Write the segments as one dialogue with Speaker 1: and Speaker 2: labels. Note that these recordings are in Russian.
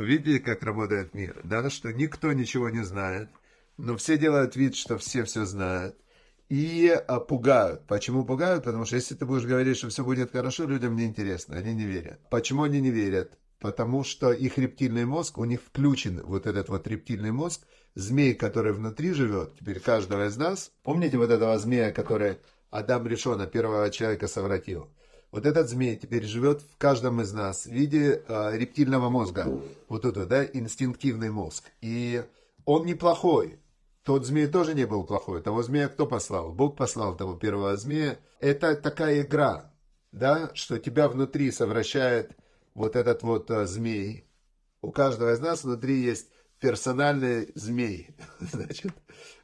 Speaker 1: Видите, как работает мир, да, что никто ничего не знает, но все делают вид, что все все знают. И а, пугают. Почему пугают? Потому что если ты будешь говорить, что все будет хорошо, людям неинтересно, они не верят. Почему они не верят? Потому что их рептильный мозг, у них включен вот этот вот рептильный мозг, змей, который внутри живет, теперь каждого из нас. Помните вот этого змея, который Адам Решона, первого человека, совратил? Вот этот змей теперь живет в каждом из нас в виде э, рептильного мозга. Вот это, да, инстинктивный мозг. И он неплохой. Тот змей тоже не был плохой. Того змея кто послал? Бог послал того первого змея. Это такая игра, да, что тебя внутри совращает вот этот вот э, змей. У каждого из нас внутри есть персональный змей, значит,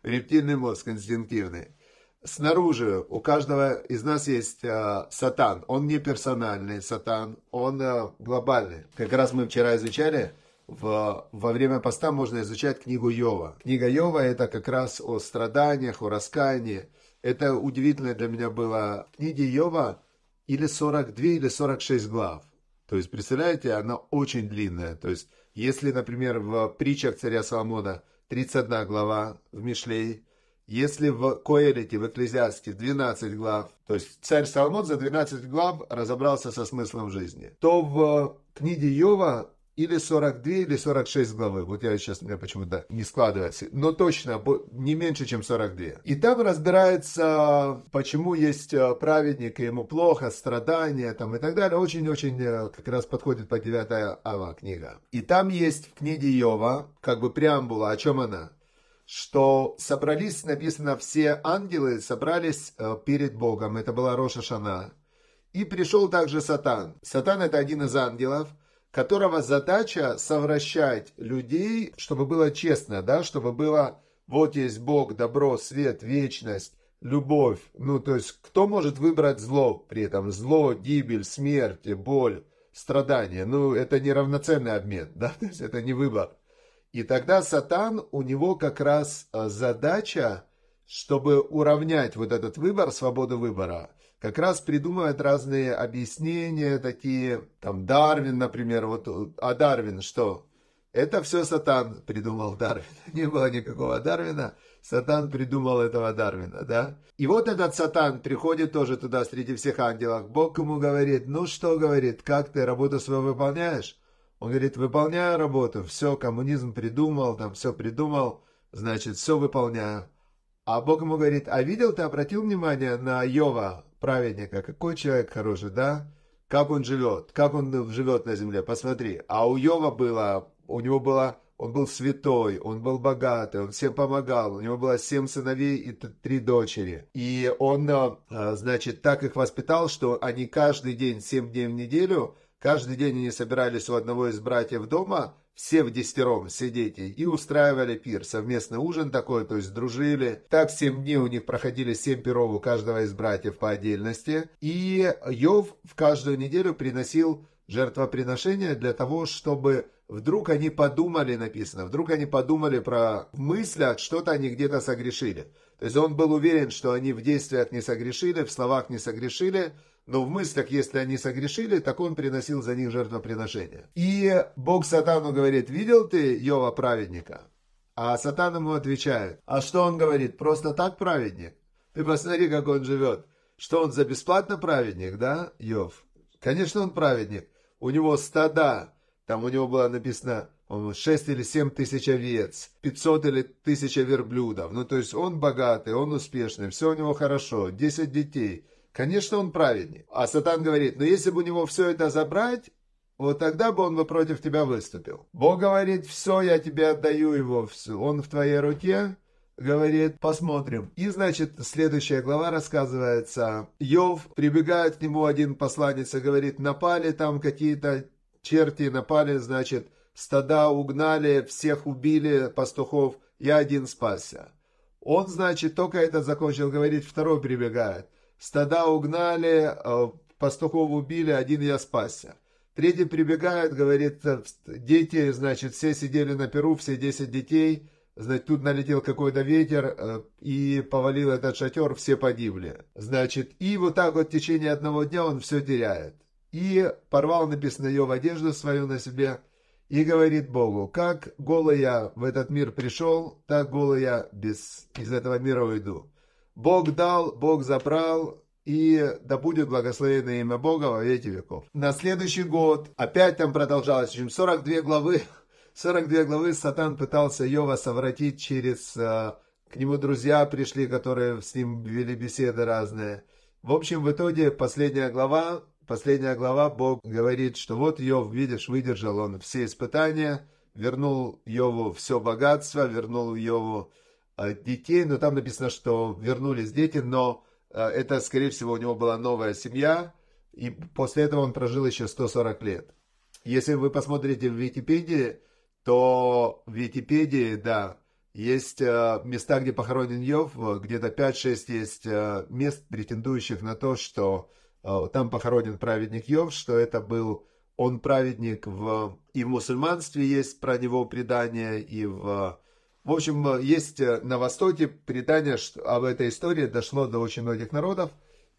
Speaker 1: рептильный мозг инстинктивный снаружи у каждого из нас есть э, сатан. Он не персональный сатан, он э, глобальный. Как раз мы вчера изучали, в, во время поста можно изучать книгу Йова. Книга Йова это как раз о страданиях, о раскаянии. Это удивительно для меня было. В книге Йова или 42, или 46 глав. То есть, представляете, она очень длинная. То есть, если, например, в притчах царя Соломона 31 глава, в Мишлей если в Коэлите, в Экклезиасте 12 глав, то есть царь Салмот за 12 глав разобрался со смыслом жизни, то в книге Йова или 42, или 46 главы. Вот я сейчас, у меня почему-то не складывается. Но точно, не меньше, чем 42. И там разбирается, почему есть э, праведник, и ему плохо, страдания там и так далее. Очень-очень э, как раз подходит по 9 ава книга. И там есть в книге Йова, как бы преамбула, о чем она? что собрались, написано, все ангелы собрались э, перед Богом. Это была Роша Шана. И пришел также Сатан. Сатан – это один из ангелов, которого задача совращать людей, чтобы было честно, да, чтобы было вот есть Бог, добро, свет, вечность, любовь. Ну, то есть, кто может выбрать зло при этом? Зло, гибель, смерть, боль, страдания. Ну, это неравноценный обмен, да, то есть, это не выбор. И тогда Сатан, у него как раз э, задача, чтобы уравнять вот этот выбор, свободу выбора, как раз придумывает разные объяснения, такие, там, Дарвин, например, вот, э, а Дарвин что? Это все Сатан придумал Дарвин. Не было никакого Дарвина. Сатан придумал этого Дарвина, да? И вот этот Сатан приходит тоже туда среди всех ангелов. Бог ему говорит, ну что, говорит, как ты работу свою выполняешь? Он говорит, выполняю работу, все, коммунизм придумал, там все придумал, значит, все выполняю. А Бог ему говорит, а видел ты, обратил внимание на Йова, праведника, какой человек хороший, да? Как он живет, как он живет на земле, посмотри. А у Йова было, у него было, он был святой, он был богатый, он всем помогал, у него было семь сыновей и три дочери. И он, а, значит, так их воспитал, что они каждый день, семь дней в неделю – Каждый день они собирались у одного из братьев дома, все в десятером сидеть и устраивали пир, совместный ужин такой, то есть дружили. Так семь дней у них проходили семь пиров у каждого из братьев по отдельности. И Йов в каждую неделю приносил жертвоприношение для того, чтобы вдруг они подумали, написано, вдруг они подумали про мыслях, а что-то они где-то согрешили. То есть он был уверен, что они в действиях не согрешили, в словах не согрешили, но в мыслях, если они согрешили, так он приносил за них жертвоприношение. И Бог сатану говорит, видел ты Йова праведника? А сатан ему отвечает, а что он говорит, просто так праведник? Ты посмотри, как он живет. Что он за бесплатно праведник, да, Йов? Конечно, он праведник. У него стада, там у него было написано он 6 или 7 тысяч овец, 500 или 1000 верблюдов. Ну, то есть он богатый, он успешный, все у него хорошо, 10 детей – Конечно, он праведник. А Сатан говорит, но «Ну, если бы у него все это забрать, вот тогда бы он бы против тебя выступил. Бог говорит, все, я тебе отдаю его, все. он в твоей руке, говорит, посмотрим. И, значит, следующая глава рассказывается. Йов, прибегает к нему один посланец и говорит, напали там какие-то черти, напали, значит, стада угнали, всех убили, пастухов, я один спасся. Он, значит, только это закончил говорить, второй прибегает. Стада угнали, а, пастухов убили, один я спасся. Третий прибегает, говорит, э, дети, значит, все сидели на перу, все десять детей. Значит, тут налетел какой-то ветер э, и повалил этот шатер, все погибли. Значит, и вот так вот в течение одного дня он все теряет. И порвал написано ее в одежду свою на себе и говорит Богу, как голый я в этот мир пришел, так голый я без, из этого мира уйду. Бог дал, Бог забрал, и да будет благословено имя Бога во веки веков. На следующий год опять там продолжалось, в общем, 42 главы, 42 главы Сатан пытался Йова совратить через... А, к нему друзья пришли, которые с ним вели беседы разные. В общем, в итоге последняя глава, последняя глава, Бог говорит, что вот Йов, видишь, выдержал он все испытания, вернул Йову все богатство, вернул Йову детей, но там написано, что вернулись дети, но э, это, скорее всего, у него была новая семья, и после этого он прожил еще 140 лет. Если вы посмотрите в Википедии, то в Википедии, да, есть э, места, где похоронен Йов, где-то 5-6 есть э, мест, претендующих на то, что там похоронен праведник Йов, что это был он праведник в, и в мусульманстве есть про него предание, и в в общем, э, есть э, на Востоке предание что об этой истории, дошло до очень многих народов,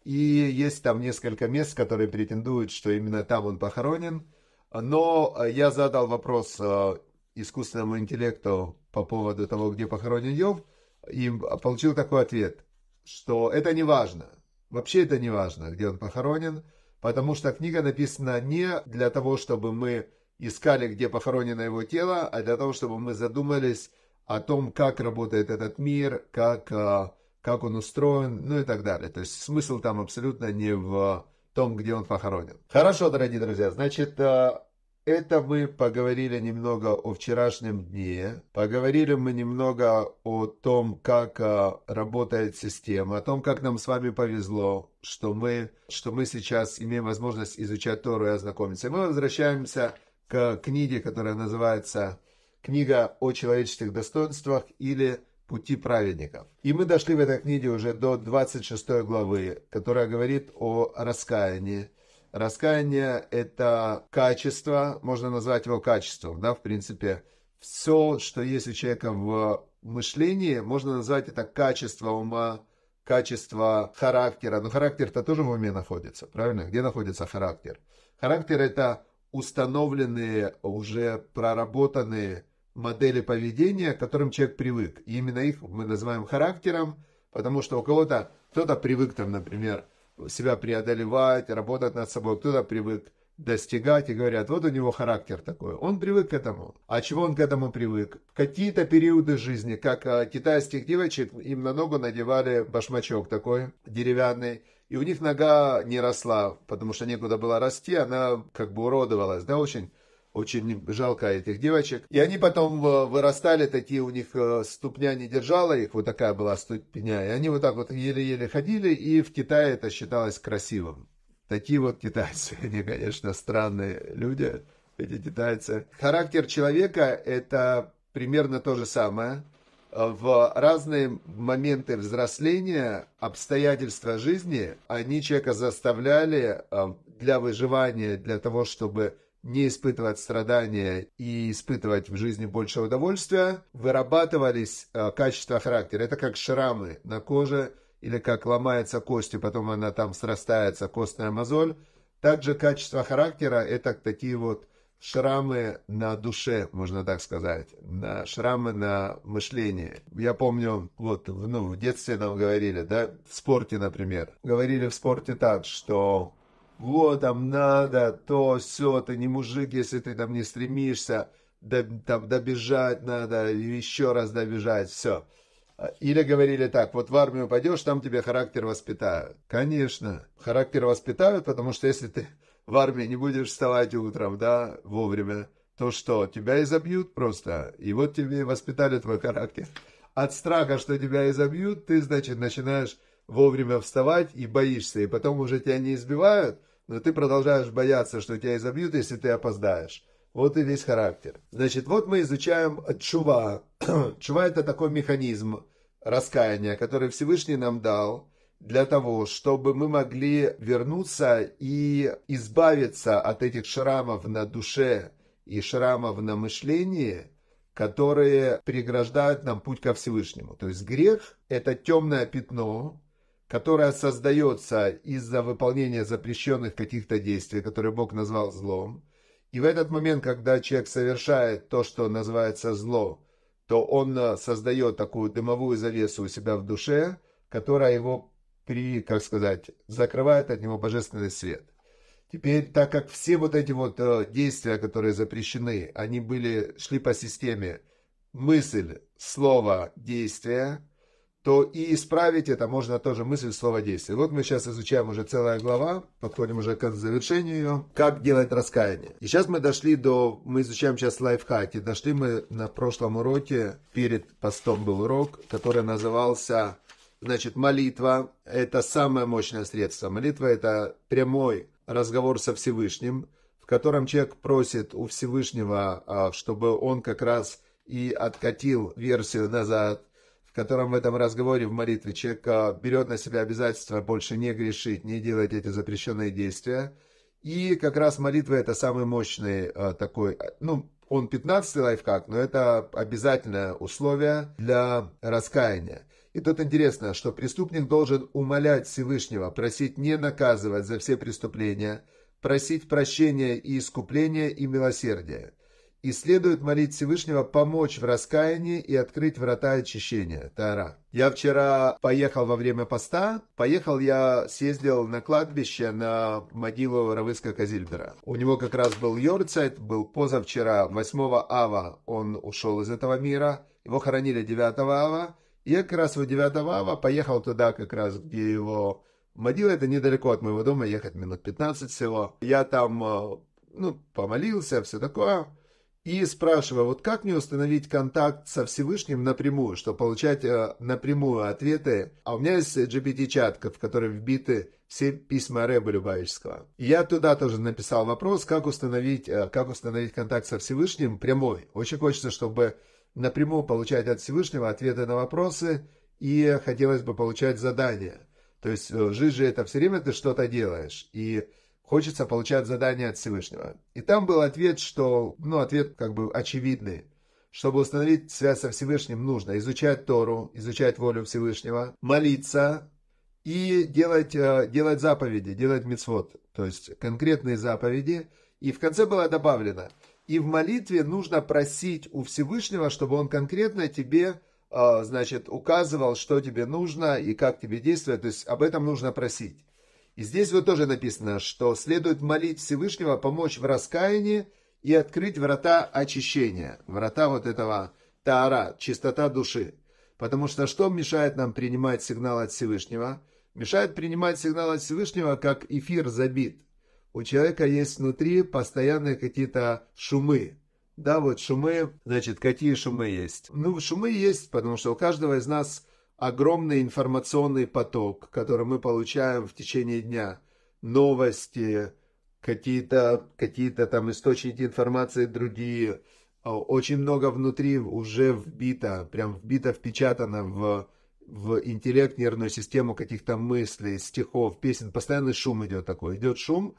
Speaker 1: и есть там несколько мест, которые претендуют, что именно там он похоронен. Но э, я задал вопрос искусственному интеллекту по поводу того, где похоронен Йов, и получил такой ответ, что это не важно. Вообще это не важно, где он похоронен, потому что книга написана не для того, чтобы мы искали, где похоронено его тело, а для того, чтобы мы задумались о том, как работает этот мир, как, э, как он устроен, ну и так далее. То есть смысл там абсолютно не в том, где он похоронен. Хорошо, дорогие друзья, значит, э, это мы поговорили немного о вчерашнем дне, поговорили мы немного о том, как э, работает система, о том, как нам с вами повезло, что мы, что мы сейчас имеем возможность изучать Тору и ознакомиться. И мы возвращаемся к книге, которая называется книга о человеческих достоинствах или «Пути праведников». И мы дошли в этой книге уже до 26 главы, которая говорит о раскаянии. Раскаяние – это качество, можно назвать его качеством, да, в принципе. Все, что есть у человека в мышлении, можно назвать это качество ума, качество характера. Но характер-то тоже в уме находится, правильно? Где находится характер? Характер – это установленные, уже проработанные модели поведения, к которым человек привык. И именно их мы называем характером, потому что у кого-то, кто-то привык там, например, себя преодолевать, работать над собой, кто-то привык достигать и говорят, вот у него характер такой, он привык к этому. А чего он к этому привык? Какие-то периоды жизни, как а, китайских девочек, им на ногу надевали башмачок такой деревянный, и у них нога не росла, потому что некуда было расти, она как бы уродовалась, да, очень очень жалко этих девочек. И они потом э, вырастали, такие у них э, ступня не держала их, вот такая была ступня. И они вот так вот еле-еле ходили, и в Китае это считалось красивым. Такие вот китайцы, они, конечно, странные люди, эти китайцы. Характер человека – это примерно то же самое – Э, в разные моменты взросления обстоятельства жизни, они человека заставляли э, для выживания, для того, чтобы не испытывать страдания и испытывать в жизни больше удовольствия, вырабатывались э, качества характера. Это как шрамы на коже или как ломается кость, и потом она там срастается, костная мозоль. Также качество характера – это такие вот шрамы на душе, можно так сказать, на шрамы на мышление. Я помню, вот ну, в детстве нам говорили, да, в спорте, например, говорили в спорте так, что вот там надо то, все, ты не мужик, если ты там не стремишься, до, там добежать надо, еще раз добежать, все. Или говорили так, вот в армию пойдешь, там тебе характер воспитают. Конечно, характер воспитают, потому что если ты в армии не будешь вставать утром, да, вовремя, то что, тебя изобьют просто, и вот тебе воспитали твой характер. От страха, что тебя изобьют, ты, значит, начинаешь вовремя вставать и боишься, и потом уже тебя не избивают, но ты продолжаешь бояться, что тебя изобьют, если ты опоздаешь. Вот и весь характер. Значит, вот мы изучаем чува. чува – это такой механизм раскаяния, который Всевышний нам дал – для того, чтобы мы могли вернуться и избавиться от этих шрамов на душе и шрамов на мышлении, которые преграждают нам путь ко Всевышнему. То есть грех – это темное пятно, которое создается из-за выполнения запрещенных каких-то действий, которые Бог назвал злом. И в этот момент, когда человек совершает то, что называется зло, то он э, создает такую дымовую завесу у себя в душе, которая его при, как сказать, закрывает от него божественный свет. Теперь, так как все вот эти вот э, действия, которые запрещены, они были, шли по системе мысль, слово, действие, то и исправить это можно тоже мысль, слово, действие. Вот мы сейчас изучаем уже целая глава, подходим уже к завершению ее. Как делать раскаяние? И сейчас мы дошли до, мы изучаем сейчас лайфхаки. Дошли мы на прошлом уроке, перед постом был урок, который назывался Значит, молитва – это самое мощное средство. Молитва – это прямой разговор со Всевышним, в котором человек просит у Всевышнего, а, чтобы он как раз и откатил версию назад, в котором в этом разговоре, в молитве, человек берет на себя обязательство больше не грешить, не делать эти запрещенные действия. И как раз молитва – это самый мощный а, такой, ну, он 15 лайфхак, но это обязательное условие для раскаяния. И тут интересно, что преступник должен умолять Всевышнего, просить не наказывать за все преступления, просить прощения и искупления и милосердия. И следует молить Всевышнего помочь в раскаянии и открыть врата очищения, Тара. Я вчера поехал во время поста, поехал я, съездил на кладбище на могилу Равыска Казильбера. У него как раз был Йорцайт, был позавчера, 8 ава он ушел из этого мира, его хоронили 9 ава, я как раз в 9 ава поехал туда, как раз где его могила. Это недалеко от моего дома, ехать минут 15 всего. Я там, э, ну, помолился, все такое. И спрашиваю, вот как мне установить контакт со Всевышним напрямую, чтобы получать э, напрямую ответы. А у меня есть GPT-чат, в который вбиты все письма Рэба Любавического. Я туда тоже написал вопрос, как установить, э, как установить контакт со Всевышним прямой. Очень хочется, чтобы напрямую получать от Всевышнего ответы на вопросы и хотелось бы получать задания. То есть э, жизнь же это все время ты что-то делаешь, и хочется получать задания от Всевышнего. И там был ответ, что, ну, ответ как бы очевидный. Чтобы установить связь со Всевышним, нужно изучать Тору, изучать волю Всевышнего, молиться и делать, э, делать заповеди, делать мицвод, то есть конкретные заповеди. И в конце было добавлено – и в молитве нужно просить у Всевышнего, чтобы он конкретно тебе, а, значит, указывал, что тебе нужно и как тебе действовать. То есть об этом нужно просить. И здесь вот тоже написано, что следует молить Всевышнего помочь в раскаянии и открыть врата очищения, врата вот этого таара, чистота души. Потому что что мешает нам принимать сигнал от Всевышнего? Мешает принимать сигнал от Всевышнего, как эфир забит у человека есть внутри постоянные какие-то шумы. Да, вот шумы, значит, какие шумы есть? Ну, шумы есть, потому что у каждого из нас огромный информационный поток, который мы получаем в течение дня. Новости, какие-то какие там источники информации другие. А, очень много внутри уже вбито, прям вбито, впечатано в, в интеллект, нервную систему каких-то мыслей, стихов, песен. Постоянный шум идет такой. Идет шум,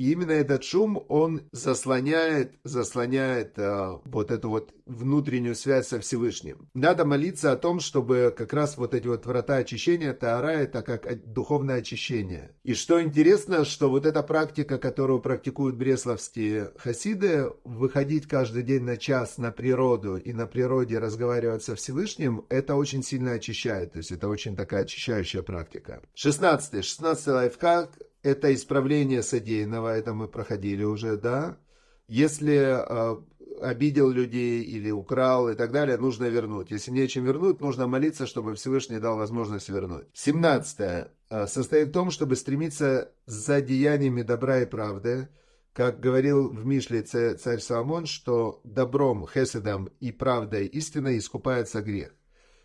Speaker 1: и именно этот шум, он заслоняет, заслоняет э, вот эту вот внутреннюю связь со Всевышним. Надо молиться о том, чтобы как раз вот эти вот врата очищения, таара, это как духовное очищение. И что интересно, что вот эта практика, которую практикуют бресловские хасиды, выходить каждый день на час на природу и на природе разговаривать со Всевышним, это очень сильно очищает. То есть это очень такая очищающая практика. 16. 16 лайфхак это исправление содеянного, это мы проходили уже, да? Если а, обидел людей или украл и так далее, нужно вернуть. Если нечем вернуть, нужно молиться, чтобы Всевышний дал возможность вернуть. Семнадцатое а, Состоит в том, чтобы стремиться за деяниями добра и правды, как говорил в Мишле царь Соломон, что добром, хеседом и правдой истиной искупается грех.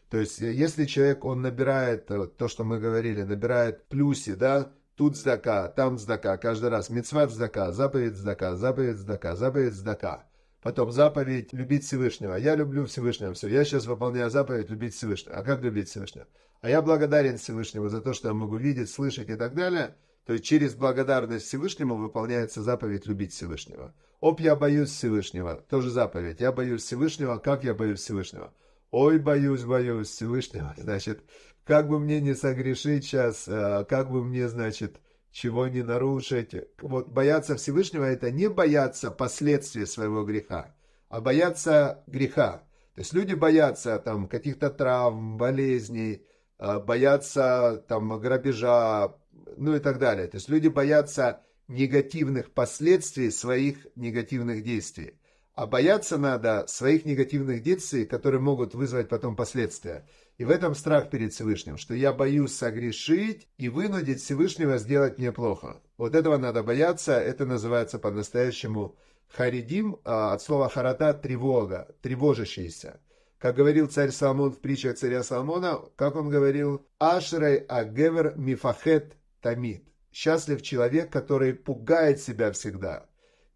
Speaker 1: То есть, если человек, он набирает, э, то, что мы говорили, набирает плюсы, да, Тут сдака, там сдака, каждый раз мецват сдака, заповедь сдака, заповедь сдака, заповедь сдака. Потом заповедь «любить Всевышнего». Я люблю Всевышнего, все, я сейчас выполняю заповедь «любить Всевышнего». А как любить Всевышнего? А я благодарен Всевышнему за то, что я могу видеть, слышать и так далее. То есть через благодарность Всевышнему выполняется заповедь «любить Всевышнего». «Оп, я боюсь Всевышнего». Тоже заповедь. «Я боюсь Всевышнего». Как я боюсь Всевышнего? «Ой, боюсь, боюсь Всевышнего». Значит, как бы мне не согрешить сейчас, а, как бы мне, значит, чего не нарушить. Вот бояться Всевышнего – это не бояться последствий своего греха, а бояться греха. То есть люди боятся там каких-то травм, болезней, а, боятся там грабежа, ну и так далее. То есть люди боятся негативных последствий своих негативных действий. А бояться надо своих негативных действий, которые могут вызвать потом последствия. И в этом страх перед Всевышним, что я боюсь согрешить и вынудить Всевышнего сделать мне плохо. Вот этого надо бояться, это называется по-настоящему харидим, а, от слова харата – тревога, тревожащийся. Как говорил царь Соломон в притчах царя Соломона, как он говорил, «Ашрей агевер мифахет тамид» – «Счастлив человек, который пугает себя всегда»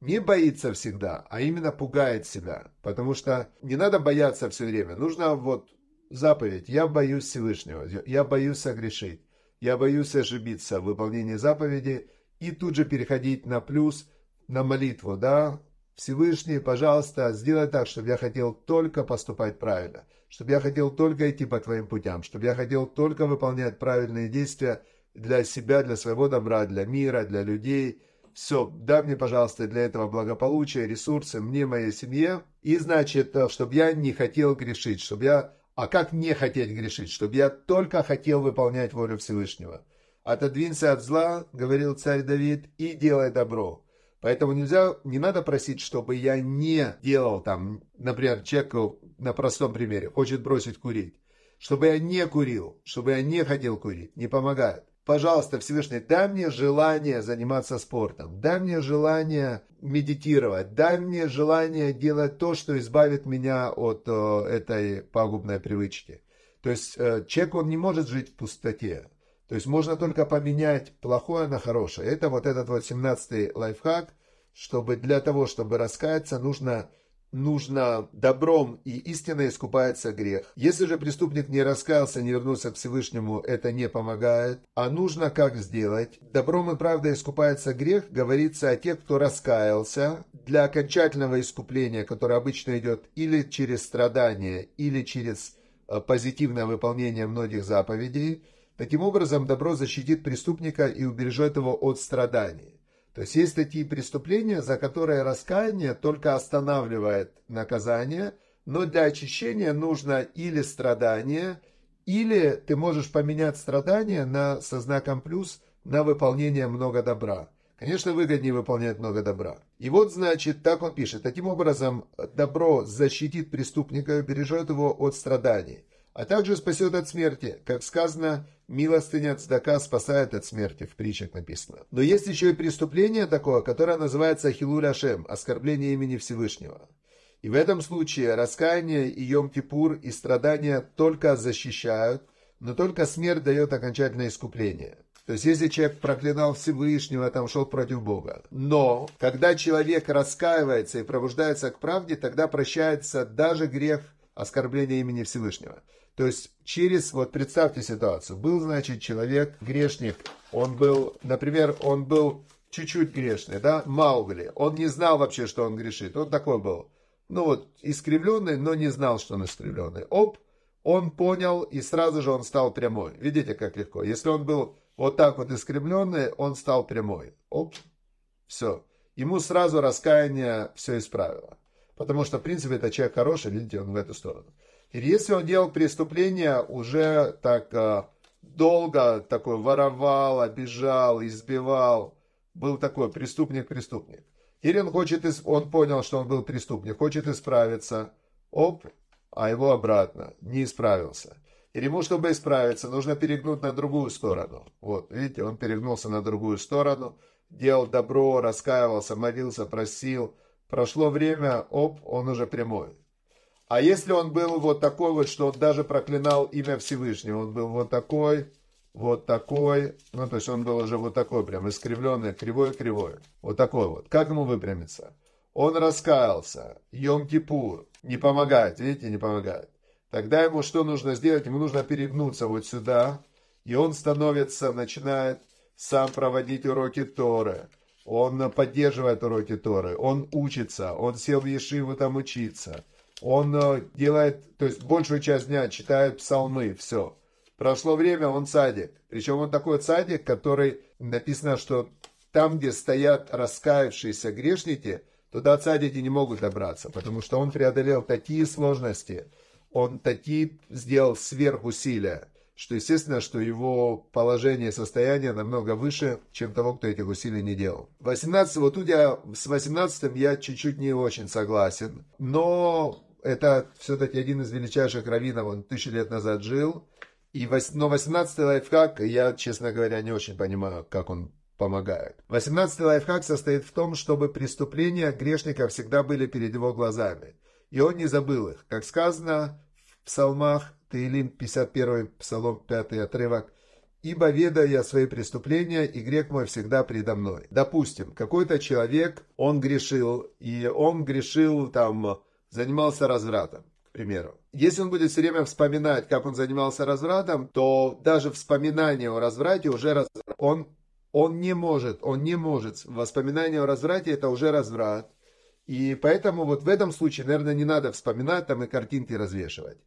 Speaker 1: не боится всегда, а именно пугает себя. Потому что не надо бояться все время. Нужно вот Заповедь. Я боюсь Всевышнего. Я боюсь согрешить. Я боюсь ошибиться в выполнении заповеди и тут же переходить на плюс, на молитву, да? Всевышний, пожалуйста, сделай так, чтобы я хотел только поступать правильно, чтобы я хотел только идти по твоим путям, чтобы я хотел только выполнять правильные действия для себя, для своего добра, для мира, для людей. Все, дай мне, пожалуйста, для этого благополучия, ресурсы мне, моей семье. И значит, э, чтобы я не хотел грешить, чтобы я а как не хотеть грешить, чтобы я только хотел выполнять волю Всевышнего? «Отодвинься от зла, — говорил царь Давид, — и делай добро». Поэтому нельзя, не надо просить, чтобы я не делал там, например, человек на простом примере хочет бросить курить, чтобы я не курил, чтобы я не хотел курить, не помогает пожалуйста, Всевышний, дай мне желание заниматься спортом, дай мне желание медитировать, дай мне желание делать то, что избавит меня от о, э, этой пагубной привычки. То есть э, человек, он не может жить в пустоте. То есть можно только поменять плохое на хорошее. Это вот этот вот й лайфхак, чтобы для того, чтобы раскаяться, нужно нужно добром, и истинно искупается грех. Если же преступник не раскаялся, не вернулся к Всевышнему, это не помогает. А нужно как сделать? Добром и правдой искупается грех, говорится о тех, кто раскаялся. Для окончательного искупления, которое обычно идет или через страдания, или через э, позитивное выполнение многих заповедей, таким образом добро защитит преступника и убережет его от страданий. То есть есть такие преступления, за которые раскаяние только останавливает наказание, но для очищения нужно или страдание, или ты можешь поменять страдание на, со знаком плюс на выполнение много добра. Конечно, выгоднее выполнять много добра. И вот, значит, так он пишет. Таким образом, добро защитит преступника и бережет его от страданий а также спасет от смерти, как сказано, милостыня от цдака спасает от смерти, в притчах написано. Но есть еще и преступление такое, которое называется хилуляшем, оскорбление имени Всевышнего. И в этом случае раскаяние и йом и страдания только защищают, но только смерть дает окончательное искупление. То есть, если человек проклинал Всевышнего, там шел против Бога. Но, когда человек раскаивается и пробуждается к правде, тогда прощается даже грех оскорбление имени Всевышнего. То есть через, вот представьте ситуацию, был, значит, человек, грешник, он был, например, он был чуть-чуть грешный, да, Маугли, он не знал вообще, что он грешит, он такой был, ну вот, искривленный, но не знал, что он искривленный. Оп, он понял, и сразу же он стал прямой. Видите, как легко. Если он был вот так вот искривленный, он стал прямой. Оп, все. Ему сразу раскаяние все исправило. Потому что, в принципе, это человек хороший, видите, он в эту сторону. И если он делал преступление уже так э, долго, такой воровал, обижал, избивал, был такой преступник-преступник. Или он хочет, он понял, что он был преступник, хочет исправиться, оп, а его обратно, не исправился. Или ему, чтобы исправиться, нужно перегнуть на другую сторону. Вот, видите, он перегнулся на другую сторону, делал добро, раскаивался, молился, просил – Прошло время, оп, он уже прямой. А если он был вот такой вот, что он даже проклинал имя Всевышнего, он был вот такой, вот такой, ну, то есть он был уже вот такой, прям искривленный, кривой-кривой, вот такой вот. Как ему выпрямиться? Он раскаялся, Йом-Кипур, не помогает, видите, не помогает. Тогда ему что нужно сделать? Ему нужно перегнуться вот сюда, и он становится, начинает сам проводить уроки Торы, он поддерживает уроки Торы, он учится, он сел в Ешиву там учиться, он э, делает, то есть большую часть дня читает псалмы, все. Прошло время, он садик. Причем он такой садик, который написано, что там, где стоят раскаявшиеся грешники, туда цадики не могут добраться, потому что он преодолел такие сложности, он такие сделал сверхусилия, что естественно, что его положение и состояние намного выше, чем того, кто этих усилий не делал. 18, вот тут я с 18 я чуть-чуть не очень согласен, но это все-таки один из величайших раввинов, он тысячи лет назад жил, и но 18 лайфхак, я, честно говоря, не очень понимаю, как он помогает. 18 лайфхак состоит в том, чтобы преступления грешника всегда были перед его глазами. И он не забыл их. Как сказано в псалмах, Таилим, 51 псалом, 5 отрывок. «Ибо ведаю я свои преступления, и грех мой всегда предо мной». Допустим, какой-то человек, он грешил, и он грешил, там, занимался развратом, к примеру. Если он будет все время вспоминать, как он занимался развратом, то даже вспоминание о разврате уже раз... он, он не может, он не может. Воспоминание о разврате – это уже разврат. И поэтому вот в этом случае, наверное, не надо вспоминать там и картинки развешивать.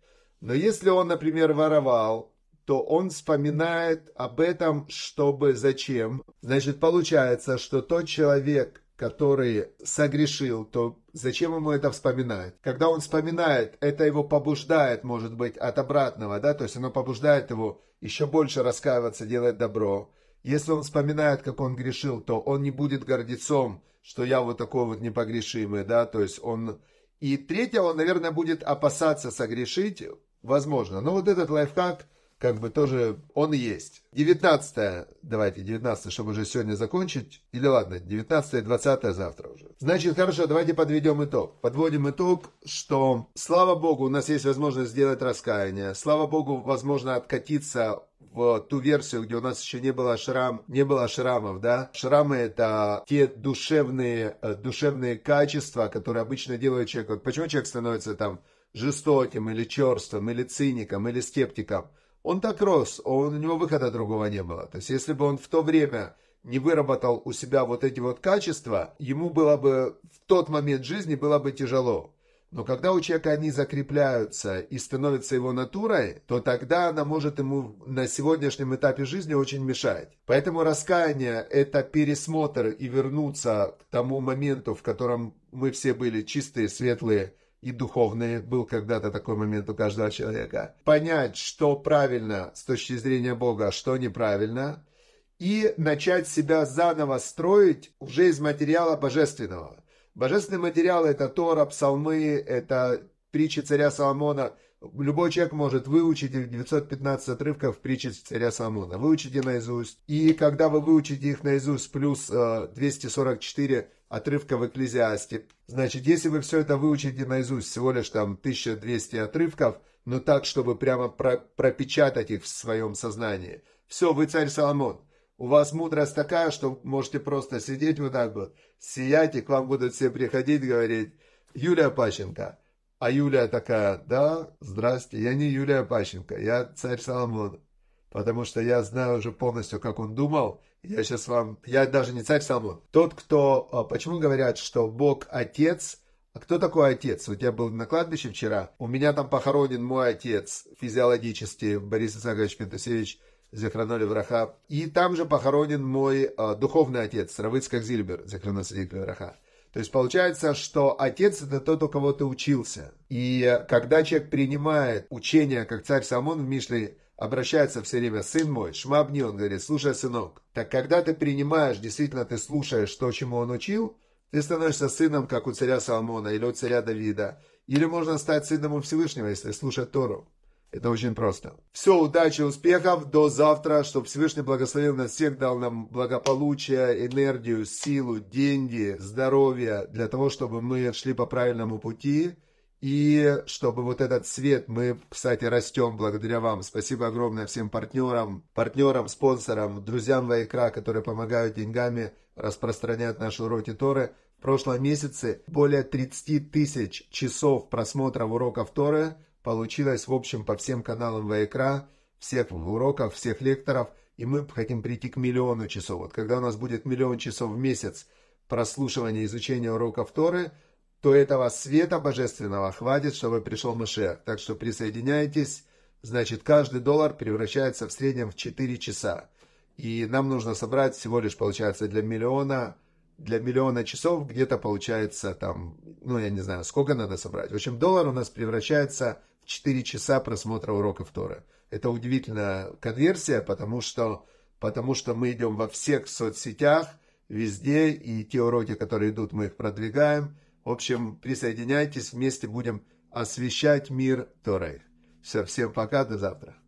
Speaker 1: Но если он, например, воровал, то он вспоминает об этом, чтобы зачем. Значит, получается, что тот человек, который согрешил, то зачем ему это вспоминать? Когда он вспоминает, это его побуждает, может быть, от обратного, да, то есть оно побуждает его еще больше раскаиваться, делать добро. Если он вспоминает, как он грешил, то он не будет гордецом, что я вот такой вот непогрешимый, да, то есть он... И третье, он, наверное, будет опасаться согрешить, возможно. Но вот этот лайфхак, как бы тоже он есть. 19 давайте, 19 чтобы уже сегодня закончить. Или ладно, 19 и 20 завтра уже. Значит, хорошо, давайте подведем итог. Подводим итог, что, слава богу, у нас есть возможность сделать раскаяние. Слава богу, возможно, откатиться в ту версию, где у нас еще не было шрам, не было шрамов, да? Шрамы это те душевные, э, душевные качества, которые обычно делают человек. Вот почему человек становится там жестоким или черствым, или циником, или скептиком. Он так рос, он, у него выхода другого не было. То есть если бы он в то время не выработал у себя вот эти вот качества, ему было бы в тот момент жизни было бы тяжело. Но когда у человека они закрепляются и становятся его натурой, то тогда она может ему на сегодняшнем этапе жизни очень мешать. Поэтому раскаяние – это пересмотр и вернуться к тому моменту, в котором мы все были чистые, светлые, и духовные был когда-то такой момент у каждого человека. Понять, что правильно с точки зрения Бога, а что неправильно, и начать себя заново строить уже из материала божественного. Божественный материал – это Тора, псалмы, это притчи царя Соломона. Любой человек может выучить 915 отрывков притчи царя Соломона. Выучите наизусть. И когда вы выучите их наизусть, плюс 244 э, отрывка в Экклезиасте. Значит, если вы все это выучите наизусть, всего лишь там 1200 отрывков, но так, чтобы прямо про пропечатать их в своем сознании. Все, вы царь Соломон. У вас мудрость такая, что можете просто сидеть вот так вот, сиять, и к вам будут все приходить, говорить, Юлия Пащенко. А Юлия такая, да, здрасте, я не Юлия Пащенко, я царь Соломон. Потому что я знаю уже полностью, как он думал, я сейчас вам... Я даже не царь Савлон. Тот, кто... А, почему говорят, что Бог Отец, а кто такой отец? Вот я был на кладбище вчера. У меня там похоронен мой отец физиологически, Борис Исаакович Пентусевич Зехраноли Раха, И там же похоронен мой а, духовный отец, Равыцкак Зильбер, Зехраноли Раха. То есть получается, что отец это тот, у кого ты учился. И когда человек принимает учение, как царь Самон в Мишле обращается все время, сын мой, шмабни, он говорит, слушай, сынок. Так когда ты принимаешь, действительно ты слушаешь то, чему он учил, ты становишься сыном, как у царя Соломона или у царя Давида. Или можно стать сыном у Всевышнего, если слушать Тору. Это очень просто. Все, удачи, успехов, до завтра, чтобы Всевышний благословил нас всех, дал нам благополучие, энергию, силу, деньги, здоровье, для того, чтобы мы шли по правильному пути, и чтобы вот этот свет, мы, кстати, растем благодаря вам. Спасибо огромное всем партнерам, партнерам, спонсорам, друзьям Вайкра, которые помогают деньгами распространять наши уроки Торы. В прошлом месяце более 30 тысяч часов просмотров уроков Торы – получилось в общем по всем каналам ВЭКРА, всех уроков, всех лекторов, и мы хотим прийти к миллиону часов. Вот когда у нас будет миллион часов в месяц прослушивания изучения уроков Торы, то этого света божественного хватит, чтобы пришел Маше. Так что присоединяйтесь. Значит, каждый доллар превращается в среднем в 4 часа. И нам нужно собрать всего лишь, получается, для миллиона для миллиона часов где-то получается там, ну, я не знаю, сколько надо собрать. В общем, доллар у нас превращается в 4 часа просмотра уроков Тора. Это удивительная конверсия, потому что, потому что мы идем во всех соцсетях, везде, и те уроки, которые идут, мы их продвигаем. В общем, присоединяйтесь, вместе будем освещать мир Торой. Все, всем пока, до завтра.